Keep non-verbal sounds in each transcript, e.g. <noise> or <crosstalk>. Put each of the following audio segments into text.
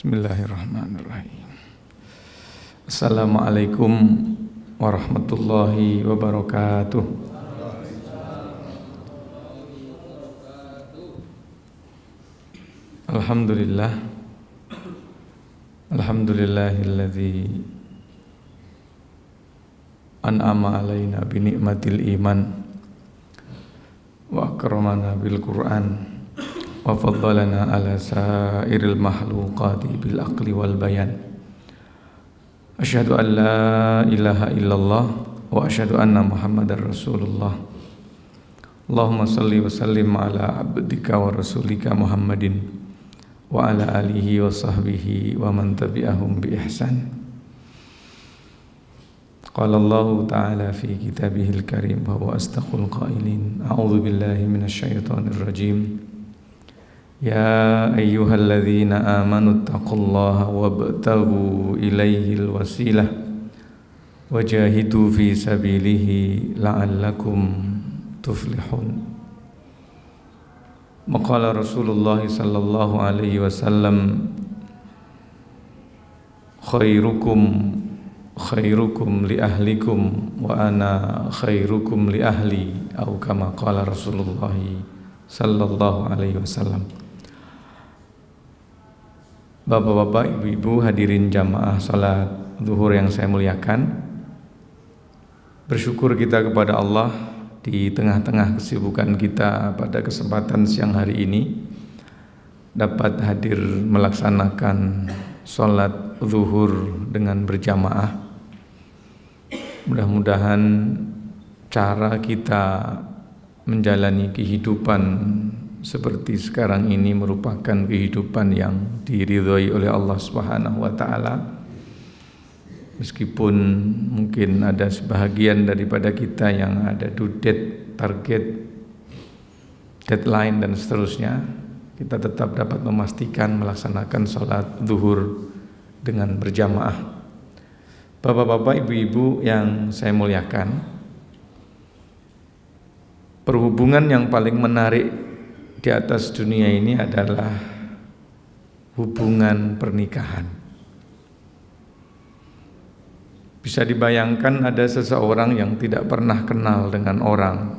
Bismillahirrahmanirrahim. Assalamualaikum warahmatullahi wabarakatuh. Alhamdulillah. Alhamdulillahilladzi an'ama alaina bi ni'matil iman wa akramana bil Qur'an. وفضلنا على سائر المخلوقات بالعقل والبيان أشهد أن لا إله إلا الله وأشهد أن محمد رسول الله اللهم صل وسلم على عبدك ورسولك محمد وعلى آله وصحبه ومن تبعهم بإحسان قال الله تعالى في كتابه الكريم وهو أصدق القائلين أعوذ بالله من الشيطان الرجيم يا أيها الذين آمنوا اتقوا الله وابتغوا إليه الوسيلة وجاهدوا في سبيله لعلكم تفلحون وقال رسول الله صلى الله عليه وسلم خيركم خيركم لأهلكم وأنا خيركم لأهلي أو كما قال رسول الله صلى الله عليه وسلم Bapak-bapak, ibu-ibu hadirin jamaah salat zuhur yang saya muliakan. Bersyukur kita kepada Allah di tengah-tengah kesibukan kita pada kesempatan siang hari ini dapat hadir melaksanakan salat zuhur dengan berjamaah. Mudah-mudahan cara kita menjalani kehidupan seperti sekarang ini merupakan kehidupan yang diridhoi oleh Allah Subhanahu wa taala. Meskipun mungkin ada sebahagian daripada kita yang ada dudet, target, deadline dan seterusnya, kita tetap dapat memastikan melaksanakan sholat duhur dengan berjamaah. Bapak-bapak, ibu-ibu yang saya muliakan, perhubungan yang paling menarik di atas dunia ini adalah hubungan pernikahan. Bisa dibayangkan ada seseorang yang tidak pernah kenal dengan orang.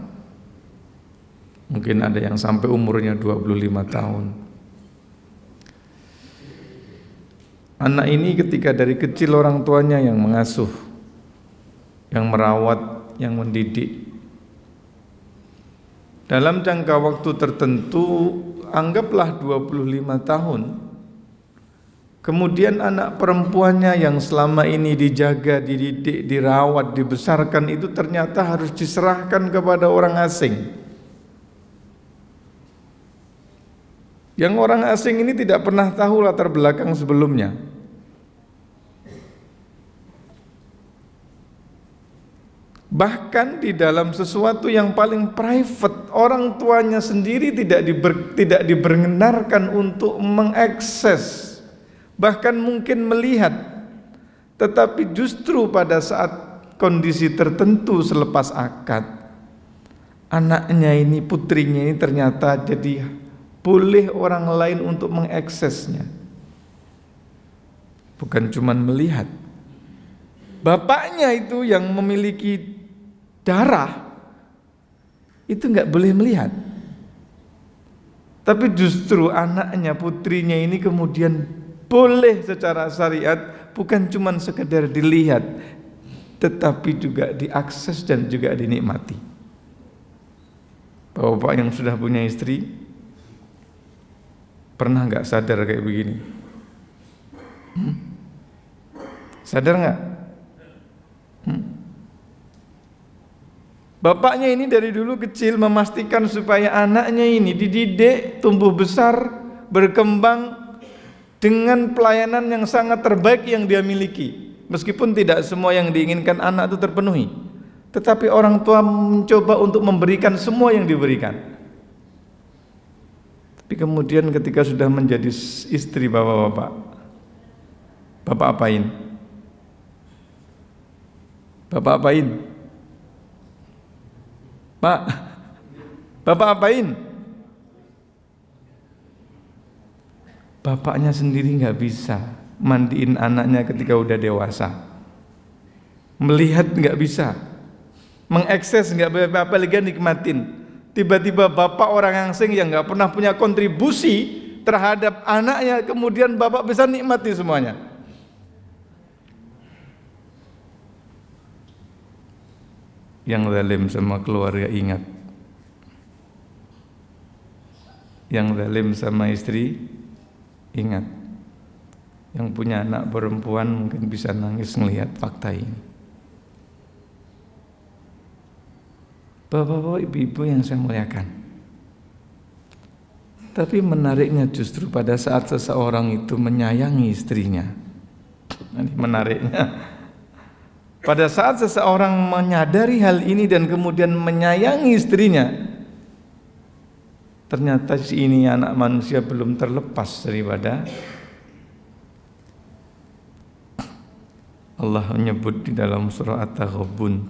Mungkin ada yang sampai umurnya 25 tahun. Anak ini ketika dari kecil orang tuanya yang mengasuh, yang merawat, yang mendidik, dalam jangka waktu tertentu anggaplah 25 tahun kemudian anak perempuannya yang selama ini dijaga, dididik, dirawat, dibesarkan itu ternyata harus diserahkan kepada orang asing. Yang orang asing ini tidak pernah tahu latar belakang sebelumnya. Bahkan di dalam sesuatu yang paling private, orang tuanya sendiri tidak diber, tidak dibenarkan untuk mengakses, bahkan mungkin melihat. Tetapi justru pada saat kondisi tertentu selepas akad, anaknya ini, putrinya ini ternyata jadi boleh orang lain untuk mengaksesnya. Bukan cuma melihat. Bapaknya itu yang memiliki darah itu nggak boleh melihat. Tapi justru anaknya, putrinya ini kemudian boleh secara syariat bukan cuma sekedar dilihat, tetapi juga diakses dan juga dinikmati. Bapak yang sudah punya istri, pernah nggak sadar kayak begini? Hmm? Sadar nggak? Hmm? Bapaknya ini dari dulu kecil memastikan supaya anaknya ini dididik, tumbuh besar, berkembang dengan pelayanan yang sangat terbaik yang dia miliki. Meskipun tidak semua yang diinginkan anak itu terpenuhi, tetapi orang tua mencoba untuk memberikan semua yang diberikan. Tapi kemudian ketika sudah menjadi istri bapak-bapak, bapak apain? Bapak apain? Pak, Bapak apain? Bapaknya sendiri nggak bisa mandiin anaknya ketika udah dewasa. Melihat nggak bisa, mengakses nggak apa-apa lagi nikmatin. Tiba-tiba bapak orang asing yang nggak pernah punya kontribusi terhadap anaknya, kemudian bapak bisa nikmati semuanya. yang zalim sama keluarga ingat yang zalim sama istri ingat yang punya anak perempuan mungkin bisa nangis melihat fakta ini Bapak-bapak, ibu-ibu yang saya muliakan. Tapi menariknya justru pada saat seseorang itu menyayangi istrinya. Ini menariknya. Pada saat seseorang menyadari hal ini dan kemudian menyayangi istrinya, ternyata si ini anak manusia belum terlepas daripada Allah menyebut di dalam surah At-Taghabun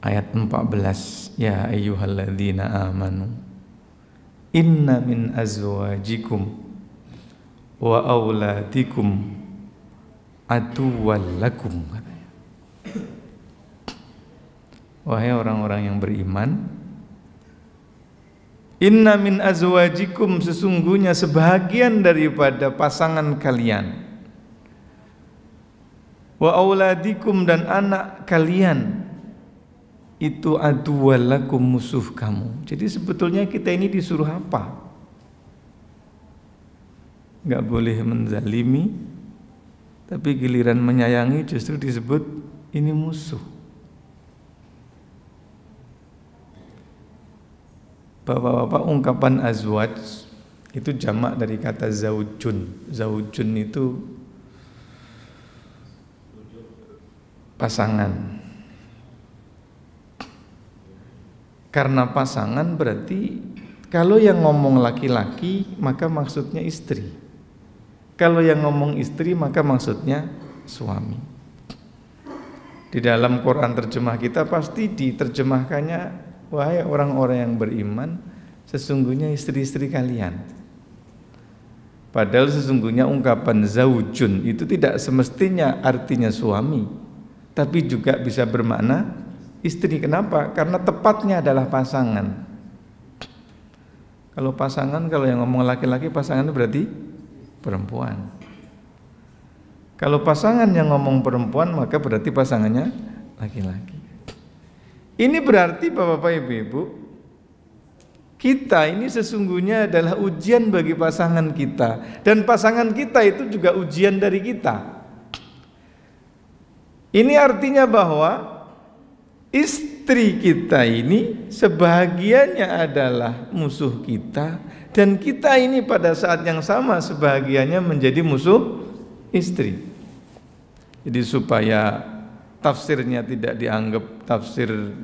ayat 14 ya ayyuhalladzina amanu inna min azwajikum wa auladikum aduwallakum katanya. Wahai orang-orang yang beriman, Inna min azwajikum sesungguhnya sebahagian daripada pasangan kalian wa auladikum dan anak kalian itu aduwalakum musuh kamu. Jadi sebetulnya kita ini disuruh apa? Gak boleh menzalimi, tapi giliran menyayangi justru disebut ini musuh. Bapak-bapak ungkapan azwaj itu jamak dari kata zaujun. Zaujun itu pasangan. Karena pasangan berarti kalau yang ngomong laki-laki maka maksudnya istri. Kalau yang ngomong istri maka maksudnya suami. Di dalam Quran terjemah kita pasti diterjemahkannya wahai orang-orang yang beriman sesungguhnya istri-istri kalian. Padahal sesungguhnya ungkapan zaujun itu tidak semestinya artinya suami, tapi juga bisa bermakna istri. Kenapa? Karena tepatnya adalah pasangan. Kalau pasangan, kalau yang ngomong laki-laki pasangan itu berarti perempuan. Kalau pasangan yang ngomong perempuan maka berarti pasangannya laki-laki. Ini berarti Bapak-bapak Ibu-ibu kita ini sesungguhnya adalah ujian bagi pasangan kita dan pasangan kita itu juga ujian dari kita. Ini artinya bahwa istri istri kita ini sebahagiannya adalah musuh kita dan kita ini pada saat yang sama sebahagiannya menjadi musuh istri. Jadi supaya tafsirnya tidak dianggap tafsir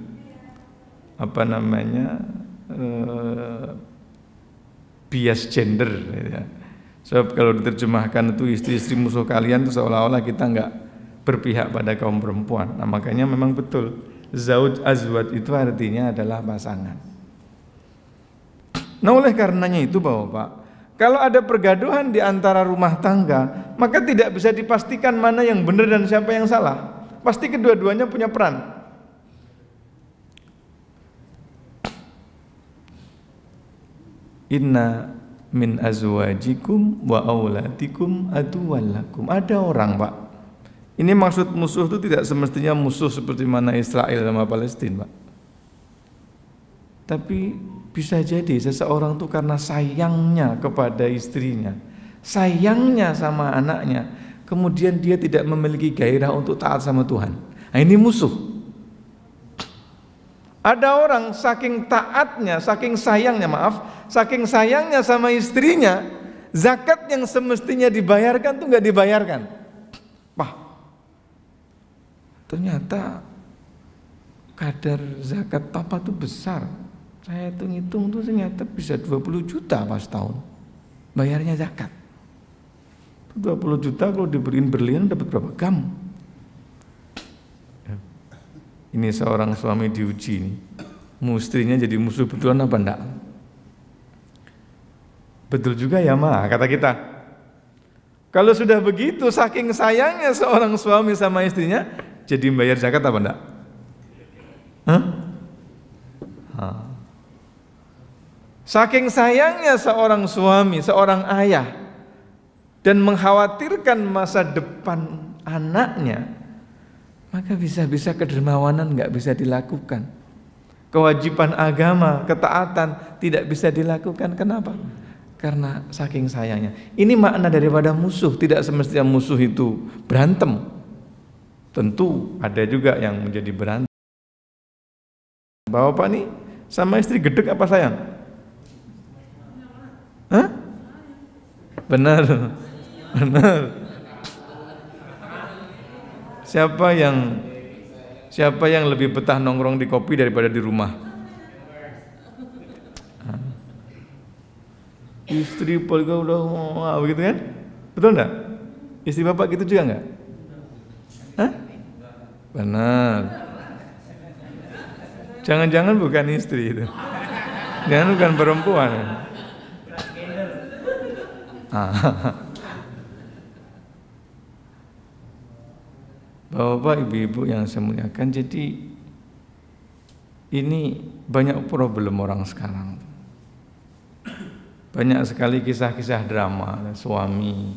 apa namanya eh, bias gender. Ya. Sebab kalau diterjemahkan itu istri-istri musuh kalian itu seolah-olah kita nggak berpihak pada kaum perempuan. Nah makanya memang betul Zaud azwad itu artinya adalah pasangan. Nah oleh karenanya itu bahwa pak kalau ada pergaduhan di antara rumah tangga, maka tidak bisa dipastikan mana yang benar dan siapa yang salah. Pasti kedua-duanya punya peran. Inna min azwajikum wa aulatikum aduwalakum. Ada orang, Pak, ini maksud musuh itu tidak semestinya musuh seperti mana Israel sama Palestina, Pak. Tapi bisa jadi seseorang itu karena sayangnya kepada istrinya, sayangnya sama anaknya, kemudian dia tidak memiliki gairah untuk taat sama Tuhan. Nah, ini musuh. Ada orang saking taatnya, saking sayangnya, maaf, saking sayangnya sama istrinya, zakat yang semestinya dibayarkan tuh nggak dibayarkan ternyata kadar zakat papa tuh besar saya hitung-hitung tuh ternyata bisa 20 juta pas tahun bayarnya zakat 20 juta kalau diberiin berlian dapat berapa gam ini seorang suami diuji nih mustrinya jadi musuh betulan apa enggak betul juga ya ma kata kita kalau sudah begitu saking sayangnya seorang suami sama istrinya jadi membayar zakat apa enggak? Hah? Saking sayangnya seorang suami, seorang ayah dan mengkhawatirkan masa depan anaknya, maka bisa-bisa kedermawanan nggak bisa dilakukan. Kewajiban agama, ketaatan tidak bisa dilakukan. Kenapa? Karena saking sayangnya. Ini makna daripada musuh. Tidak semestinya musuh itu berantem. Tentu ada juga yang menjadi berantem. Bapak nih sama istri gedek apa sayang? Hah? Benar. <laughs> Benar. Siapa yang siapa yang lebih betah nongkrong di kopi daripada di rumah? Istri polga udah mau ah, begitu kan? Betul enggak? Istri Bapak gitu juga enggak? Hah? Benar. Jangan-jangan bukan istri itu. Jangan bukan perempuan. Ah. Bapak, ibu-ibu yang saya muliakan, jadi ini banyak problem orang sekarang. Banyak sekali kisah-kisah drama, suami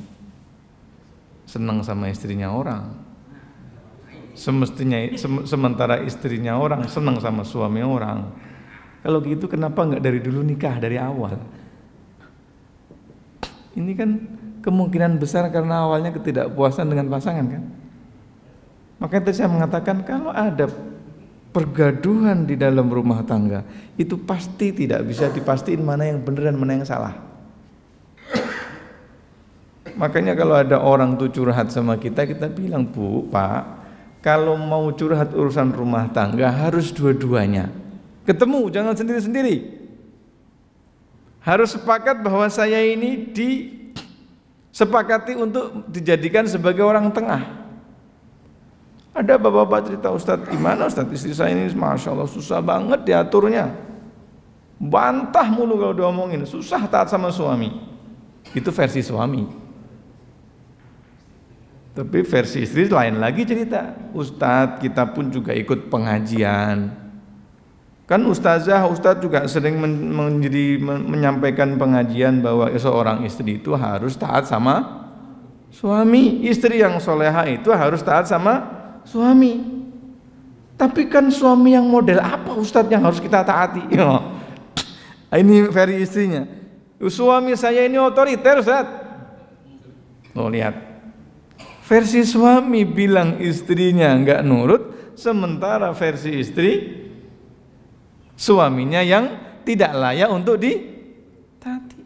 senang sama istrinya orang, semestinya se sementara istrinya orang senang sama suami orang kalau gitu kenapa nggak dari dulu nikah dari awal ini kan kemungkinan besar karena awalnya ketidakpuasan dengan pasangan kan makanya tadi saya mengatakan kalau ada pergaduhan di dalam rumah tangga itu pasti tidak bisa dipastikan mana yang benar dan mana yang salah makanya kalau ada orang tuh curhat sama kita kita bilang bu pak kalau mau curhat urusan rumah tangga harus dua-duanya. Ketemu, jangan sendiri-sendiri. Harus sepakat bahwa saya ini disepakati untuk dijadikan sebagai orang tengah. Ada bapak-bapak cerita Ustadz, gimana Ustadz istri saya ini Masya Allah susah banget diaturnya. Bantah mulu kalau diomongin, susah taat sama suami. Itu versi suami. Tapi versi istri lain lagi cerita. Ustadz kita pun juga ikut pengajian. Kan ustazah, ustadz juga sering men menjadi men menyampaikan pengajian bahwa seorang istri itu harus taat sama suami. Istri yang soleha itu harus taat sama suami. Tapi kan suami yang model apa ustadz yang harus kita taati? <laughs> Ini versi istrinya. Suami saya ini otoriter ustadz. Oh lihat, Versi suami bilang istrinya nggak nurut, sementara versi istri suaminya yang tidak layak untuk ditati.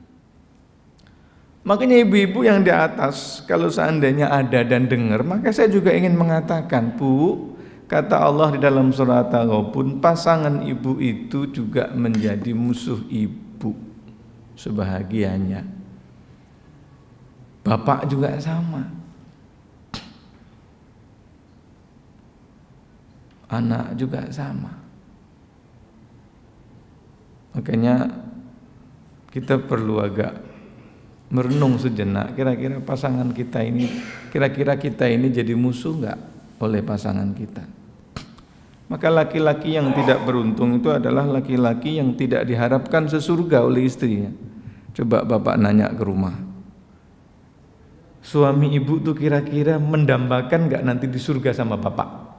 Makanya ibu-ibu yang di atas, kalau seandainya ada dan dengar, maka saya juga ingin mengatakan, Bu, kata Allah di dalam surat Al-Ghafur, pasangan ibu itu juga menjadi musuh ibu sebahagiannya. Bapak juga sama. anak juga sama. Makanya kita perlu agak merenung sejenak. Kira-kira pasangan kita ini, kira-kira kita ini jadi musuh nggak oleh pasangan kita? Maka laki-laki yang tidak beruntung itu adalah laki-laki yang tidak diharapkan sesurga oleh istrinya. Coba bapak nanya ke rumah. Suami ibu tuh kira-kira mendambakan nggak nanti di surga sama bapak?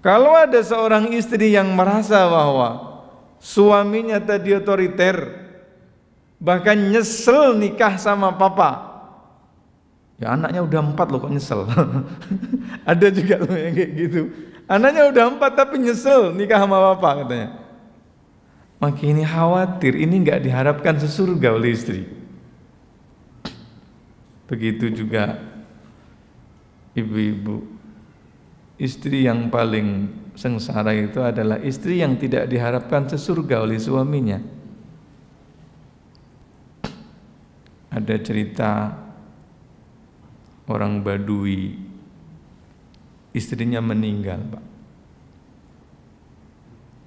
Kalau ada seorang istri yang merasa bahwa suaminya tadi otoriter, bahkan nyesel nikah sama papa, ya anaknya udah empat loh kok nyesel. <laughs> ada juga loh yang kayak gitu. Anaknya udah empat tapi nyesel nikah sama papa katanya. Maka ini khawatir, ini nggak diharapkan sesurga oleh istri. Begitu juga ibu-ibu istri yang paling sengsara itu adalah istri yang tidak diharapkan sesurga oleh suaminya. Ada cerita orang Badui, istrinya meninggal, Pak.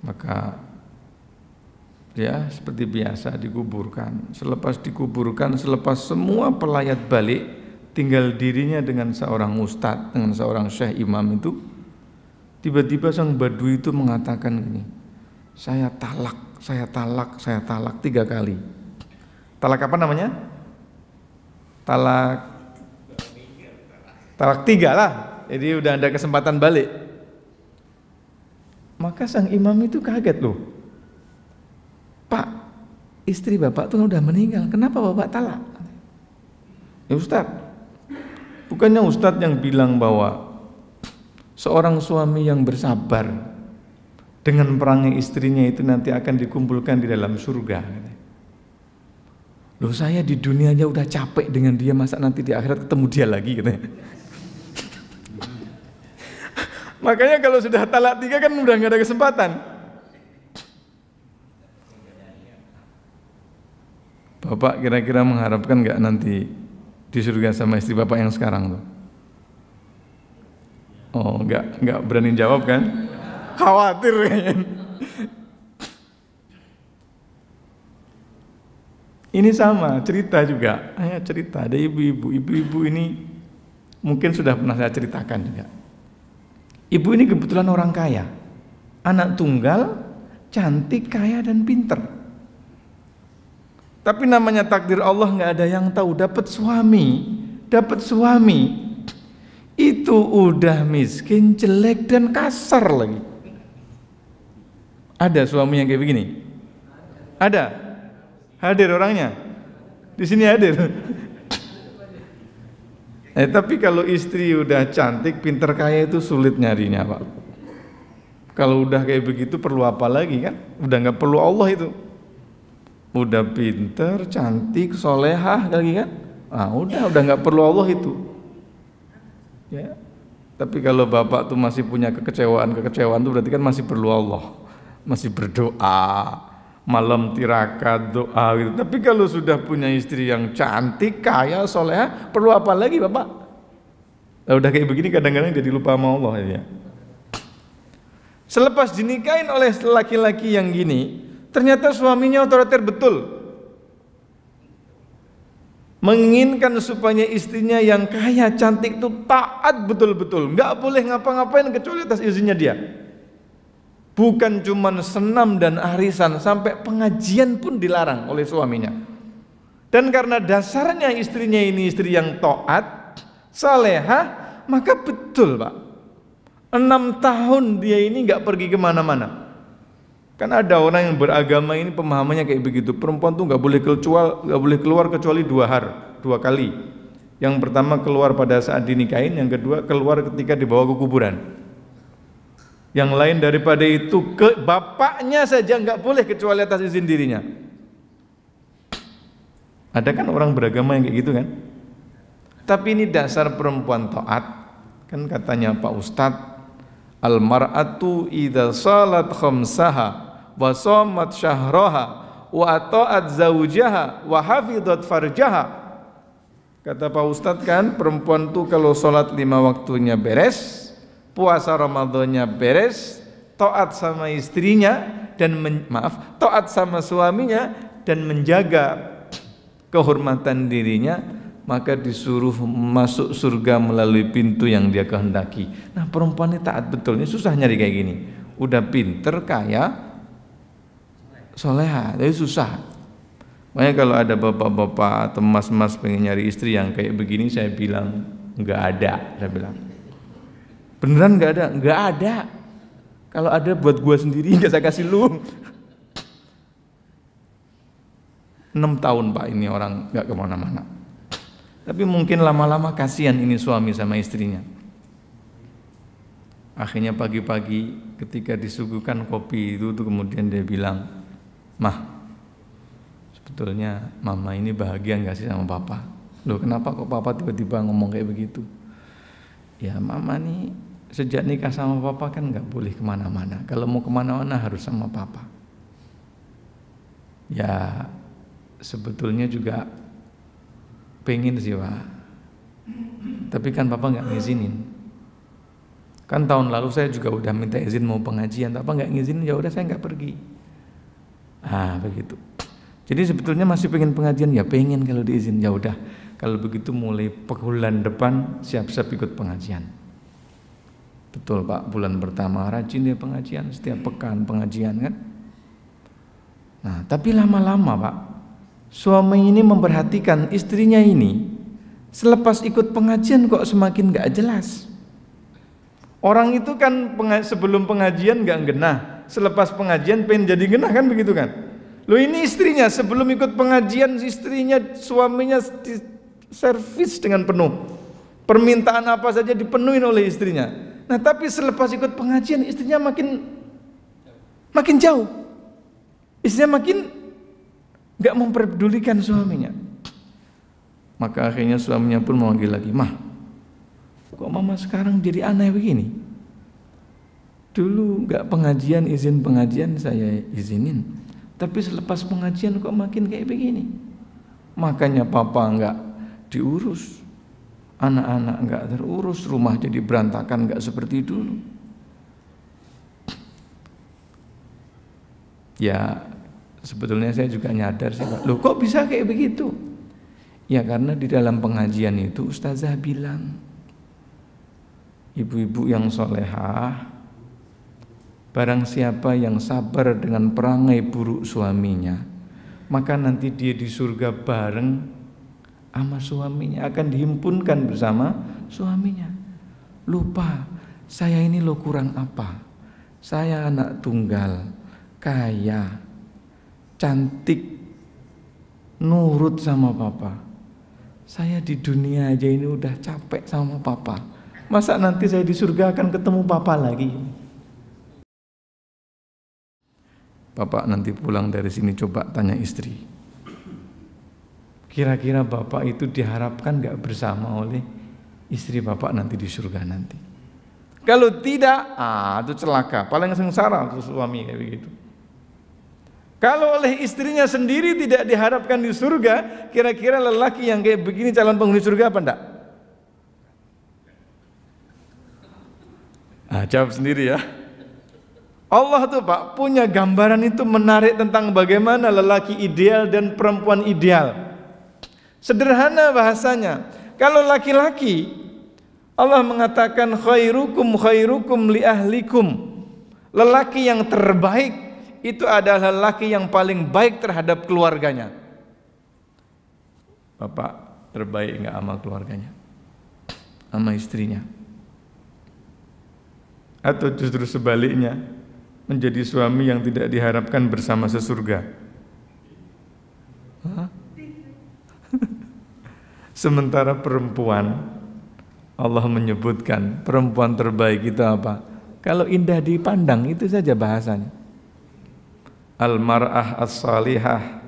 Maka ya seperti biasa dikuburkan. Selepas dikuburkan, selepas semua pelayat balik, tinggal dirinya dengan seorang ustadz, dengan seorang syekh imam itu, tiba-tiba sang badui itu mengatakan gini, saya talak, saya talak, saya talak tiga kali. Talak apa namanya? Talak talak tiga lah. Jadi udah ada kesempatan balik. Maka sang imam itu kaget loh. Pak, istri bapak tuh udah meninggal. Kenapa bapak talak? Ya Ustadz, Bukannya Ustadz yang bilang bahwa seorang suami yang bersabar dengan perangai istrinya itu nanti akan dikumpulkan di dalam surga. Loh saya di dunianya udah capek dengan dia, masa nanti di akhirat ketemu dia lagi gitu. <laughs> Makanya kalau sudah talak tiga kan udah nggak ada kesempatan. Bapak kira-kira mengharapkan nggak nanti di surga sama istri bapak yang sekarang tuh? Oh, nggak nggak berani jawab kan? Khawatir kan? Ini sama, cerita juga. Ayah cerita, ada ibu-ibu. Ibu-ibu ini mungkin sudah pernah saya ceritakan juga. Ibu ini kebetulan orang kaya. Anak tunggal, cantik, kaya, dan pinter tapi namanya takdir Allah nggak ada yang tahu. Dapat suami, dapat suami itu udah miskin, jelek dan kasar lagi. Ada suami yang kayak begini? Ada. Hadir orangnya? Di sini hadir. <laughs> Eh tapi kalau istri udah cantik, pinter kaya itu sulit nyarinya pak. Kalau udah kayak begitu perlu apa lagi kan? Udah nggak perlu Allah itu udah pinter, cantik, solehah lagi kan? Ah udah, udah nggak perlu Allah itu. Ya. Tapi kalau bapak tuh masih punya kekecewaan, kekecewaan tuh berarti kan masih perlu Allah, masih berdoa, malam tirakat doa gitu. Tapi kalau sudah punya istri yang cantik, kaya, solehah, perlu apa lagi bapak? Nah, udah kayak begini kadang-kadang jadi lupa sama Allah ya. Selepas dinikahin oleh laki-laki yang gini, Ternyata suaminya otoriter betul. Menginginkan supaya istrinya yang kaya cantik itu taat betul-betul, nggak boleh ngapa-ngapain kecuali atas izinnya dia. Bukan cuma senam dan arisan, sampai pengajian pun dilarang oleh suaminya. Dan karena dasarnya istrinya ini istri yang taat, salehah, maka betul pak. Enam tahun dia ini nggak pergi kemana-mana. Kan ada orang yang beragama ini pemahamannya kayak begitu. Perempuan tuh nggak boleh keluar, nggak boleh keluar kecuali dua hari dua kali. Yang pertama keluar pada saat dinikahin, yang kedua keluar ketika dibawa ke kuburan. Yang lain daripada itu ke bapaknya saja nggak boleh kecuali atas izin dirinya. Ada kan orang beragama yang kayak gitu kan? Tapi ini dasar perempuan taat. Kan katanya Pak Ustadz, Almar'atu idah salat khamsaha wa somat syahroha wa ata'at zaujaha wa hafidat farjaha kata Pak Ustadz kan perempuan tuh kalau sholat lima waktunya beres puasa Ramadannya beres to'at sama istrinya dan men, maaf to'at sama suaminya dan menjaga kehormatan dirinya maka disuruh masuk surga melalui pintu yang dia kehendaki. Nah perempuan ini taat betul, ini susah nyari kayak gini. Udah pinter, kaya, soleha, tapi susah. Makanya kalau ada bapak-bapak atau mas-mas pengen nyari istri yang kayak begini, saya bilang nggak ada. Saya bilang beneran nggak ada, nggak ada. Kalau ada buat gua sendiri nggak saya kasih lu. Enam tahun pak ini orang nggak kemana-mana. Tapi mungkin lama-lama kasihan ini suami sama istrinya. Akhirnya pagi-pagi ketika disuguhkan kopi itu, itu kemudian dia bilang, mah sebetulnya mama ini bahagia nggak sih sama papa loh kenapa kok papa tiba-tiba ngomong kayak begitu ya mama nih sejak nikah sama papa kan nggak boleh kemana-mana kalau mau kemana-mana harus sama papa ya sebetulnya juga pengen sih pak tapi kan papa nggak ngizinin kan tahun lalu saya juga udah minta izin mau pengajian papa nggak ngizinin ya udah saya nggak pergi Ah begitu. Jadi sebetulnya masih pengen pengajian ya pengen kalau diizin ya udah. Kalau begitu mulai bulan depan siap-siap ikut pengajian. Betul Pak, bulan pertama rajin ya pengajian setiap pekan pengajian kan. Nah, tapi lama-lama Pak, suami ini memperhatikan istrinya ini selepas ikut pengajian kok semakin gak jelas. Orang itu kan sebelum pengajian gak genah, selepas pengajian pengen jadi genah kan begitu kan lo ini istrinya sebelum ikut pengajian istrinya suaminya servis dengan penuh permintaan apa saja dipenuhi oleh istrinya nah tapi selepas ikut pengajian istrinya makin makin jauh istrinya makin gak memperdulikan suaminya maka akhirnya suaminya pun memanggil lagi mah kok mama sekarang jadi aneh begini Dulu nggak pengajian, izin pengajian saya izinin. Tapi selepas pengajian kok makin kayak begini. Makanya papa nggak diurus, anak-anak nggak terurus, rumah jadi berantakan nggak seperti dulu. Ya sebetulnya saya juga nyadar sih Loh kok bisa kayak begitu? Ya karena di dalam pengajian itu ustazah bilang ibu-ibu yang solehah Barang siapa yang sabar dengan perangai buruk suaminya, maka nanti dia di surga bareng sama suaminya akan dihimpunkan bersama suaminya. Lupa, saya ini lo kurang apa? Saya anak tunggal, kaya, cantik, nurut sama papa. Saya di dunia aja ini udah capek sama papa. Masa nanti saya di surga akan ketemu papa lagi? Bapak nanti pulang dari sini coba tanya istri. Kira-kira Bapak itu diharapkan gak bersama oleh istri Bapak nanti di surga nanti. Kalau tidak, ah itu celaka. Paling sengsara tuh suami kayak begitu. Kalau oleh istrinya sendiri tidak diharapkan di surga, kira-kira lelaki yang kayak begini calon penghuni surga apa enggak? Ah, jawab sendiri ya. Allah tuh Pak punya gambaran itu menarik tentang bagaimana lelaki ideal dan perempuan ideal. Sederhana bahasanya. Kalau laki-laki Allah mengatakan khairukum khairukum li ahlikum. Lelaki yang terbaik itu adalah lelaki yang paling baik terhadap keluarganya. Bapak terbaik nggak sama keluarganya? Sama istrinya? Atau justru sebaliknya, menjadi suami yang tidak diharapkan bersama sesurga. Hah? <laughs> Sementara perempuan Allah menyebutkan perempuan terbaik itu apa? Kalau indah dipandang itu saja bahasanya. Almar'ah as-salihah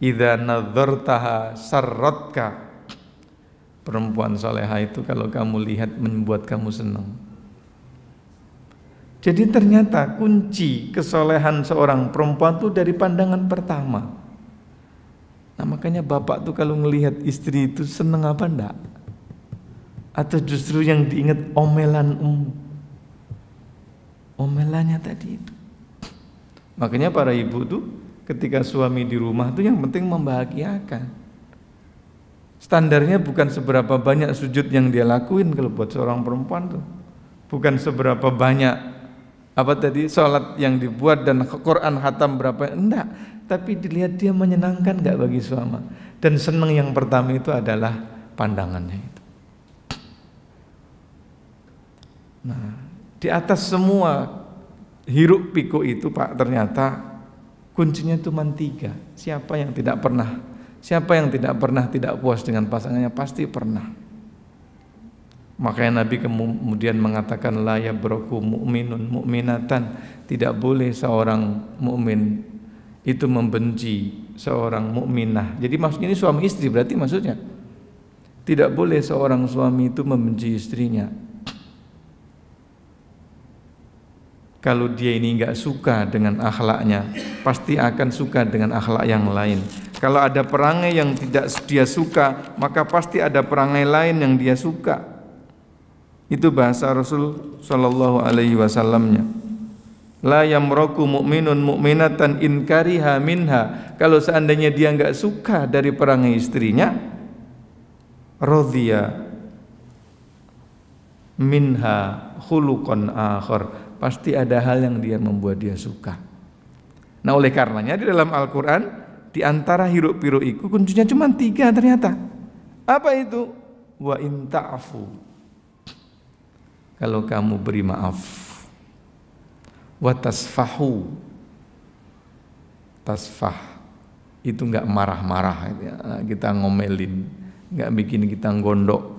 idza nadhartaha sarratka. Perempuan salehah itu kalau kamu lihat membuat kamu senang. Jadi ternyata kunci kesolehan seorang perempuan itu dari pandangan pertama. Nah makanya bapak tuh kalau melihat istri itu seneng apa enggak? Atau justru yang diingat omelan um, omelannya tadi itu. Makanya para ibu tuh ketika suami di rumah tuh yang penting membahagiakan. Standarnya bukan seberapa banyak sujud yang dia lakuin kalau buat seorang perempuan tuh. Bukan seberapa banyak apa tadi sholat yang dibuat dan Quran hatam berapa enggak tapi dilihat dia menyenangkan enggak bagi suami dan senang yang pertama itu adalah pandangannya itu nah di atas semua hiruk pikuk itu pak ternyata kuncinya cuma tiga siapa yang tidak pernah siapa yang tidak pernah tidak puas dengan pasangannya pasti pernah Makanya Nabi kemudian mengatakan la ya mu'minun mu'minatan tidak boleh seorang mukmin itu membenci seorang mukminah. Jadi maksudnya ini suami istri berarti maksudnya tidak boleh seorang suami itu membenci istrinya. Kalau dia ini nggak suka dengan akhlaknya, pasti akan suka dengan akhlak yang lain. Kalau ada perangai yang tidak dia suka, maka pasti ada perangai lain yang dia suka. Itu bahasa Rasul sallallahu alaihi wasallamnya. La yamraku mu'minun mu'minatan in kariha minha. Kalau seandainya dia enggak suka dari perangai istrinya, radhiya minha khuluqan akhar. Pasti ada hal yang dia membuat dia suka. Nah, oleh karenanya di dalam Al-Qur'an di antara hiruk-piruk itu kuncinya cuma tiga ternyata. Apa itu? Wa in ta'fu kalau kamu beri maaf tasfahu tasfah itu nggak marah-marah gitu ya. kita ngomelin nggak bikin kita gondok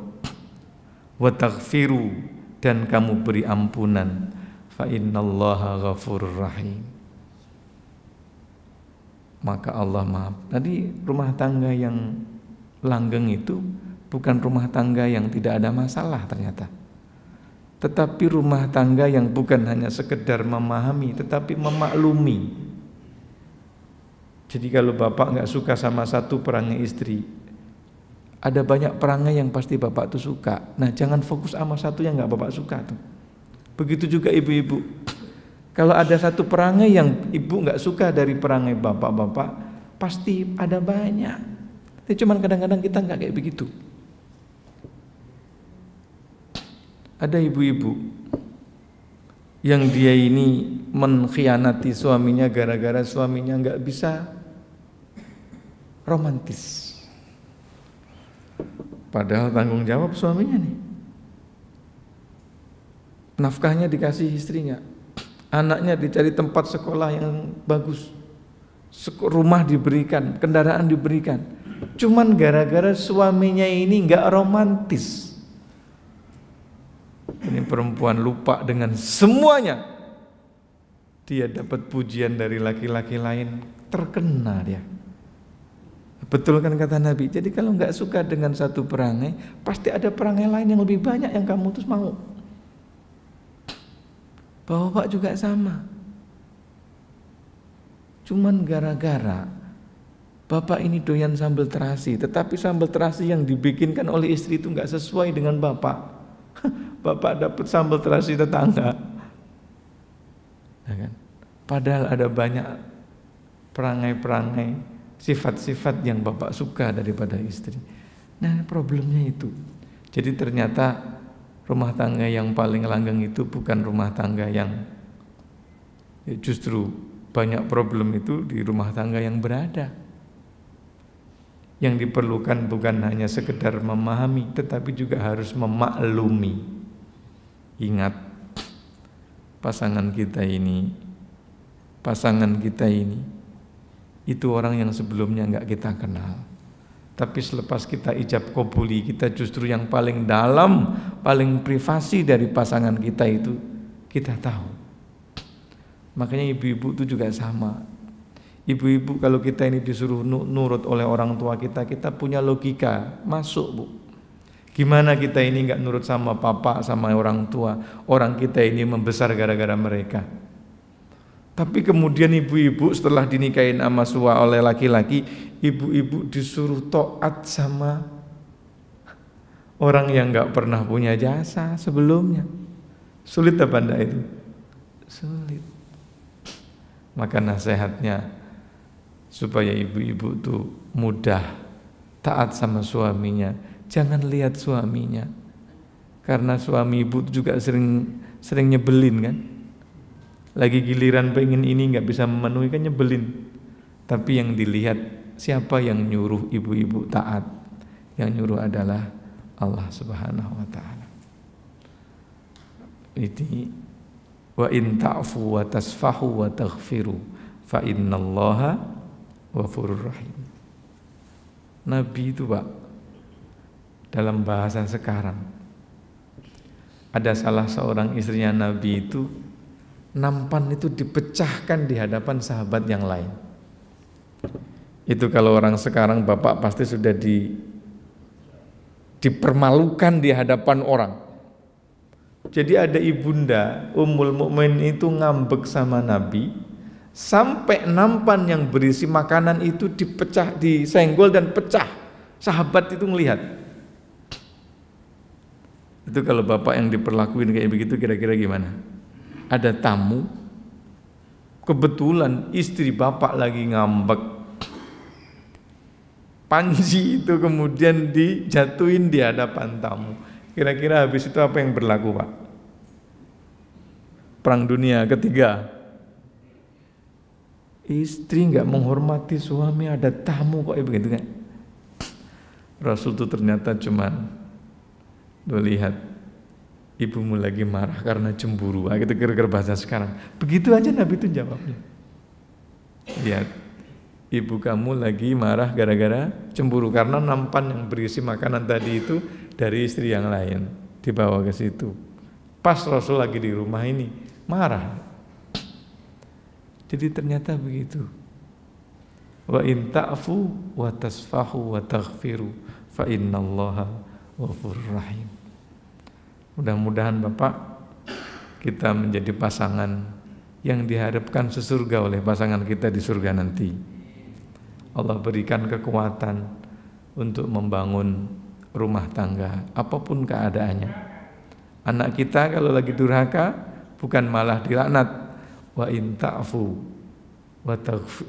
taghfiru dan kamu beri ampunan fa innallaha ghafurur rahim maka Allah maaf tadi rumah tangga yang langgeng itu bukan rumah tangga yang tidak ada masalah ternyata tetapi rumah tangga yang bukan hanya sekedar memahami Tetapi memaklumi Jadi kalau bapak nggak suka sama satu perangai istri Ada banyak perangai yang pasti bapak tuh suka Nah jangan fokus sama satu yang nggak bapak suka tuh Begitu juga ibu-ibu Kalau ada satu perangai yang ibu nggak suka dari perangai bapak-bapak Pasti ada banyak Tapi cuman kadang-kadang kita nggak kayak begitu ada ibu-ibu yang dia ini mengkhianati suaminya gara-gara suaminya nggak bisa romantis. Padahal tanggung jawab suaminya nih. Nafkahnya dikasih istrinya. Anaknya dicari tempat sekolah yang bagus. Rumah diberikan, kendaraan diberikan. Cuman gara-gara suaminya ini nggak romantis ini perempuan lupa dengan semuanya. Dia dapat pujian dari laki-laki lain, terkena dia. Betul kan kata Nabi. Jadi kalau nggak suka dengan satu perangai, pasti ada perangai lain yang lebih banyak yang kamu terus mau. Bapak juga sama. Cuman gara-gara Bapak ini doyan sambal terasi, tetapi sambal terasi yang dibikinkan oleh istri itu nggak sesuai dengan bapak. <laughs> Bapak dapat sambal terasi tetangga. Ya kan? Padahal ada banyak perangai-perangai sifat-sifat yang Bapak suka daripada istri. Nah, problemnya itu. Jadi ternyata rumah tangga yang paling langgeng itu bukan rumah tangga yang ya justru banyak problem itu di rumah tangga yang berada. Yang diperlukan bukan hanya sekedar memahami tetapi juga harus memaklumi. Ingat pasangan kita ini, pasangan kita ini itu orang yang sebelumnya nggak kita kenal. Tapi selepas kita ijab kobuli, kita justru yang paling dalam, paling privasi dari pasangan kita itu, kita tahu. Makanya ibu-ibu itu juga sama. Ibu-ibu kalau kita ini disuruh nurut oleh orang tua kita, kita punya logika, masuk bu. Gimana kita ini nggak nurut sama papa, sama orang tua, orang kita ini membesar gara-gara mereka. Tapi kemudian ibu-ibu setelah dinikahin sama sua oleh laki-laki, ibu-ibu disuruh toat sama orang yang nggak pernah punya jasa sebelumnya. Sulit apa enggak itu? Sulit. Maka nasihatnya supaya ibu-ibu tuh mudah taat sama suaminya. Jangan lihat suaminya. Karena suami ibu juga sering sering nyebelin kan. Lagi giliran pengen ini nggak bisa memenuhi kan nyebelin. Tapi yang dilihat siapa yang nyuruh ibu-ibu taat? Yang nyuruh adalah Allah Subhanahu wa taala. Ini wa in ta'fu wa tasfahu wa taghfiru fa innallaha ghafurur rahim. Nabi itu Pak, dalam bahasa sekarang, ada salah seorang istrinya Nabi itu, nampan itu dipecahkan di hadapan sahabat yang lain. Itu kalau orang sekarang Bapak pasti sudah di dipermalukan di hadapan orang. Jadi ada ibunda Ummul Mukmin itu ngambek sama Nabi, sampai nampan yang berisi makanan itu dipecah, disenggol dan pecah. Sahabat itu melihat. Itu kalau bapak yang diperlakuin kayak begitu kira-kira gimana? Ada tamu, kebetulan istri bapak lagi ngambek. Panji itu kemudian dijatuhin di hadapan tamu. Kira-kira habis itu apa yang berlaku pak? Perang dunia ketiga Istri nggak menghormati suami ada tamu kok ya begitu kan? Rasul itu ternyata cuman lo ibumu lagi marah karena cemburu. ah kita gitu kira-kira bahasa sekarang. Begitu aja Nabi itu jawabnya. Lihat ibu kamu lagi marah gara-gara cemburu karena nampan yang berisi makanan tadi itu dari istri yang lain dibawa ke situ. Pas Rasul lagi di rumah ini marah. Jadi ternyata begitu. Wa in ta'fu wa tasfahu wa taghfiru fa innallaha ghafurur rahim. Mudah-mudahan Bapak kita menjadi pasangan yang diharapkan sesurga oleh pasangan kita di surga nanti. Allah berikan kekuatan untuk membangun rumah tangga apapun keadaannya. Anak kita kalau lagi durhaka bukan malah dilaknat, wa in ta'fu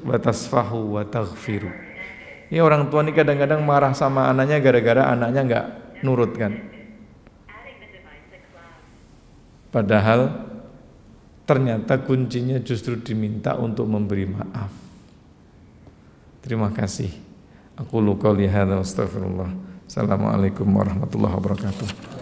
wa tasfahu wa taghfiru. Ini orang tua ini kadang-kadang marah sama anaknya gara-gara anaknya nggak nurut kan. Padahal ternyata kuncinya justru diminta untuk memberi maaf. Terima kasih. Aku luka lihat astagfirullah. Assalamualaikum warahmatullahi wabarakatuh.